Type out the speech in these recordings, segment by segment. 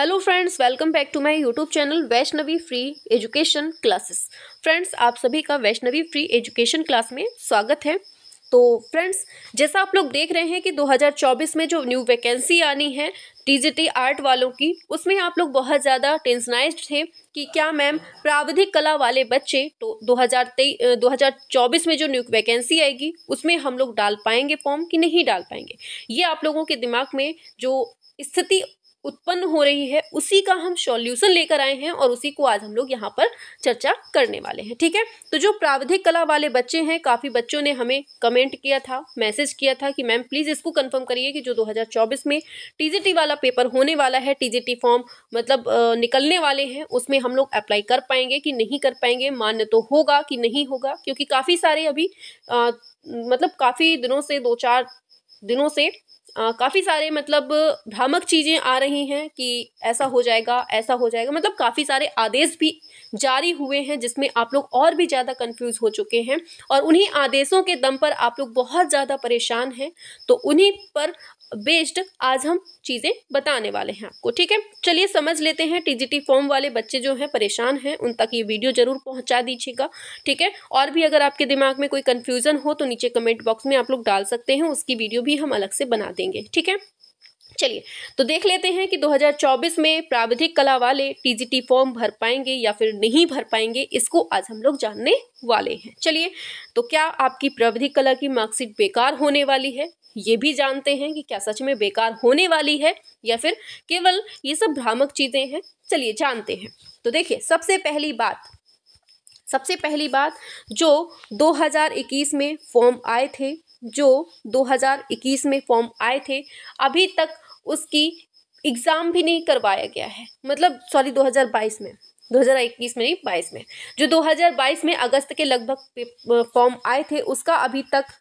hello friends welcome back to my YouTube channel Vaishnavi free education classes friends आप सभी का Vaishnavi free education class में स्वागत है तो फ्रेंड्स जैसा आप लोग देख रहे हैं कि 2024 में जो न्यू वैकेंसी आनी है टीजीटी आर्ट वालों की उसमें आप लोग बहुत ज़्यादा टेंशनाइज थे कि क्या मैम प्राविधिक कला वाले बच्चे तो 2023 में जो न्यू वैकेंसी आएगी उसमें हम लोग डाल पाएंगे फॉर्म कि नहीं डाल पाएंगे ये आप लोगों के दिमाग में जो स्थिति उत्पन्न हो रही है उसी का हम सॉल्यूशन लेकर आए हैं और उसी को आज हम लोग यहाँ पर चर्चा करने वाले हैं ठीक है तो जो प्रावधिक कला वाले बच्चे हैं काफ़ी बच्चों ने हमें कमेंट किया था मैसेज किया था कि मैम प्लीज़ इसको कंफर्म करिए कि जो 2024 में टीजीटी वाला पेपर होने वाला है टीजीटी फॉर्म मतलब निकलने वाले हैं उसमें हम लोग अप्लाई कर पाएंगे कि नहीं कर पाएंगे मान्य तो होगा कि नहीं होगा क्योंकि काफ़ी सारे अभी आ, मतलब काफ़ी दिनों से दो चार दिनों से काफ़ी सारे मतलब भ्रामक चीज़ें आ रही हैं कि ऐसा हो जाएगा ऐसा हो जाएगा मतलब काफ़ी सारे आदेश भी जारी हुए हैं जिसमें आप लोग और भी ज़्यादा कंफ्यूज हो चुके हैं और उन्हीं आदेशों के दम पर आप लोग बहुत ज़्यादा परेशान हैं तो उन्हीं पर बेस्ड आज हम चीज़ें बताने वाले हैं आपको ठीक है चलिए समझ लेते हैं टीजीटी फॉर्म वाले बच्चे जो हैं परेशान हैं उन तक ये वीडियो जरूर पहुंचा दीजिएगा ठीक है और भी अगर आपके दिमाग में कोई कन्फ्यूज़न हो तो नीचे कमेंट बॉक्स में आप लोग डाल सकते हैं उसकी वीडियो भी हम अलग से बना दें देंगे ठीक है चलिए तो देख लेते हैं कि 2024 में प्राविधिक कला वाले टीजीटी फॉर्म भर पाएंगे या फिर नहीं भर पाएंगे इसको आज हम लोग जानने वाले हैं चलिए तो क्या आपकी प्राविधिक कला की मार्कशीट बेकार होने वाली है ये भी जानते हैं कि क्या सच में बेकार होने वाली है या फिर केवल ये सब भ्रामक चीज़ें हैं चलिए जानते हैं तो देखिए सबसे पहली बात सबसे पहली बात जो 2021 में फॉर्म आए थे जो 2021 में फॉर्म आए थे अभी तक उसकी एग्ज़ाम भी नहीं करवाया गया है मतलब सॉरी 2022 में 2021 में नहीं 22 में जो 2022 में अगस्त के लगभग फॉर्म आए थे उसका अभी तक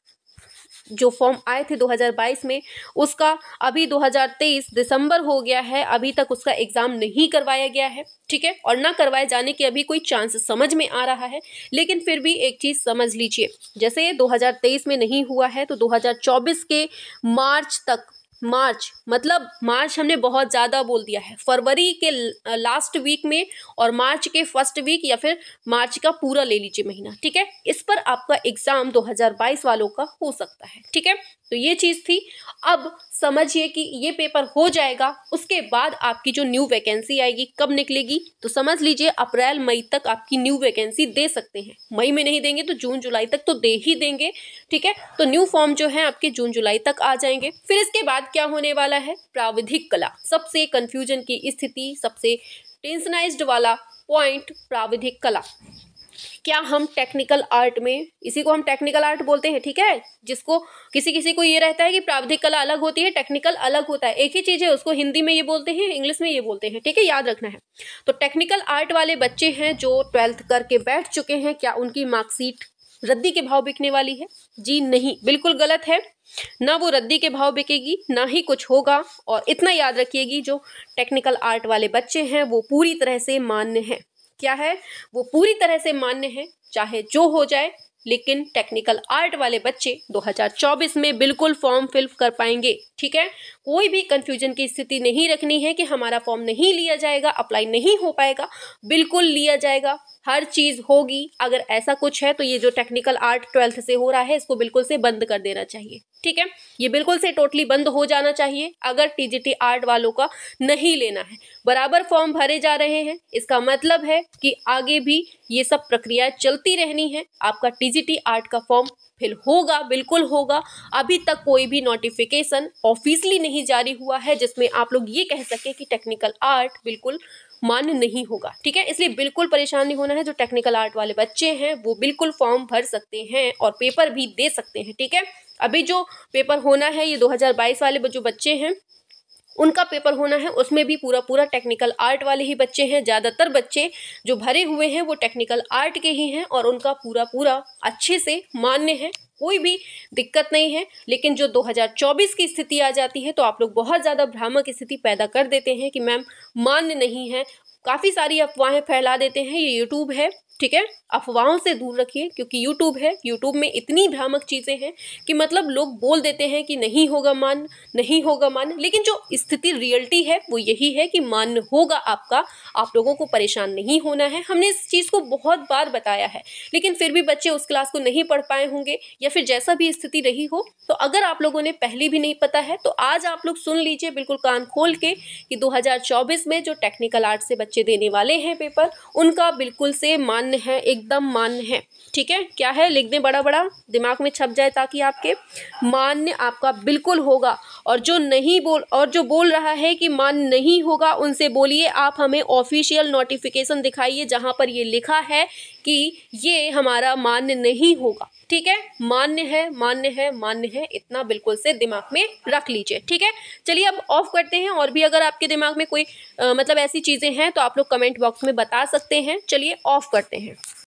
जो फॉर्म आए थे 2022 में उसका अभी 2023 दिसंबर हो गया है अभी तक उसका एग्ज़ाम नहीं करवाया गया है ठीक है और ना करवाए जाने के अभी कोई चांस समझ में आ रहा है लेकिन फिर भी एक चीज़ समझ लीजिए जैसे 2023 में नहीं हुआ है तो 2024 के मार्च तक मार्च मतलब मार्च हमने बहुत ज़्यादा बोल दिया है फरवरी के लास्ट वीक में और मार्च के फर्स्ट वीक या फिर मार्च का पूरा ले लीजिए महीना ठीक है इस पर आपका एग्ज़ाम 2022 वालों का हो सकता है ठीक है तो ये चीज़ थी अब समझिए कि ये पेपर हो जाएगा उसके बाद आपकी जो न्यू वैकेंसी आएगी कब निकलेगी तो समझ लीजिए अप्रैल मई तक आपकी न्यू वैकेंसी दे सकते हैं मई में नहीं देंगे तो जून जुलाई तक तो दे ही देंगे ठीक है तो न्यू फॉर्म जो है आपके जून जुलाई तक आ जाएंगे फिर इसके बाद क्या होने वाला है प्राविधिक कला सबसे कन्फ्यूजन की स्थिति सबसे टेंसनाइज वाला पॉइंट प्राविधिक कला क्या हम टेक्निकल आर्ट में इसी को हम टेक्निकल आर्ट बोलते हैं ठीक है जिसको किसी किसी को ये रहता है कि प्रावधिक कला अलग होती है टेक्निकल अलग होता है एक ही चीज़ है उसको हिंदी में ये बोलते हैं इंग्लिश में ये बोलते हैं ठीक है याद रखना है तो टेक्निकल आर्ट वाले बच्चे हैं जो ट्वेल्थ करके बैठ चुके हैं क्या उनकी मार्कशीट रद्दी के भाव बिकने वाली है जी नहीं बिल्कुल गलत है ना वो रद्दी के भाव बिकेगी ना ही कुछ होगा और इतना याद रखिएगी जो टेक्निकल आर्ट वाले बच्चे हैं वो पूरी तरह से मान्य हैं क्या है वो पूरी तरह से मान्य है चाहे जो हो जाए लेकिन टेक्निकल आर्ट वाले बच्चे 2024 में बिल्कुल फॉर्म फिल कर पाएंगे ठीक है कोई भी कंफ्यूजन की स्थिति नहीं रखनी है कि हमारा फॉर्म नहीं लिया जाएगा अप्लाई नहीं हो पाएगा बिल्कुल लिया जाएगा हर चीज़ होगी अगर ऐसा कुछ है तो ये जो टेक्निकल आर्ट ट्वेल्थ से हो रहा है इसको बिल्कुल से बंद कर देना चाहिए ठीक है ये बिल्कुल से टोटली बंद हो जाना चाहिए अगर टीजीटी आर्ट वालों का नहीं लेना है बराबर फॉर्म भरे जा रहे हैं इसका मतलब है कि आगे भी ये सब प्रक्रिया चलती रहनी है आपका टीजीटी आर्ट का फॉर्म फिल होगा बिल्कुल होगा अभी तक कोई भी नोटिफिकेशन ऑफिसली नहीं जारी हुआ है जिसमें आप लोग ये कह सके कि टेक्निकल आर्ट बिल्कुल मान्य नहीं होगा ठीक है इसलिए बिल्कुल परेशान नहीं होना है जो टेक्निकल आर्ट वाले बच्चे हैं वो बिल्कुल फॉर्म भर सकते हैं और पेपर भी दे सकते हैं ठीक है अभी जो पेपर होना है ये 2022 वाले जो बच्चे हैं उनका पेपर होना है उसमें भी पूरा पूरा टेक्निकल आर्ट वाले ही बच्चे हैं ज़्यादातर बच्चे जो भरे हुए हैं वो टेक्निकल आर्ट के ही हैं और उनका पूरा पूरा अच्छे से मान्य है कोई भी दिक्कत नहीं है लेकिन जो 2024 की स्थिति आ जाती है तो आप लोग बहुत ज़्यादा भ्रामक स्थिति पैदा कर देते हैं कि मैम मान्य नहीं है काफ़ी सारी अफवाहें फैला देते हैं ये यूट्यूब है ठीक है अफवाहों से दूर रखिए क्योंकि यूट्यूब है यूट्यूब में इतनी भ्रामक चीज़ें हैं कि मतलब लोग बोल देते हैं कि नहीं होगा मान नहीं होगा मान लेकिन जो स्थिति रियलिटी है वो यही है कि मान होगा आपका आप लोगों को परेशान नहीं होना है हमने इस चीज़ को बहुत बार बताया है लेकिन फिर भी बच्चे उस क्लास को नहीं पढ़ पाए होंगे या फिर जैसा भी स्थिति रही हो तो अगर आप लोगों ने पहले भी नहीं पता है तो आज आप लोग सुन लीजिए बिल्कुल कान खोल के कि दो में जो टेक्निकल आर्ट से बच्चे देने वाले हैं पेपर उनका बिल्कुल से मान मान्य है एकदम मान्य है ठीक है क्या है लिख दें बड़ा बड़ा दिमाग में छप जाए ताकि आपके मान्य आपका बिल्कुल होगा और जो नहीं बोल और जो बोल रहा है कि मान्य नहीं होगा उनसे बोलिए आप हमें ऑफिशियल नोटिफिकेशन दिखाइए जहाँ पर ये लिखा है कि ये हमारा मान्य नहीं होगा ठीक है मान्य है मान्य है मान्य है इतना बिल्कुल से दिमाग में रख लीजिए ठीक है चलिए अब ऑफ करते हैं और भी अगर आपके दिमाग में कोई आ, मतलब ऐसी चीज़ें हैं तो आप लोग कमेंट बॉक्स में बता सकते हैं चलिए ऑफ करते हैं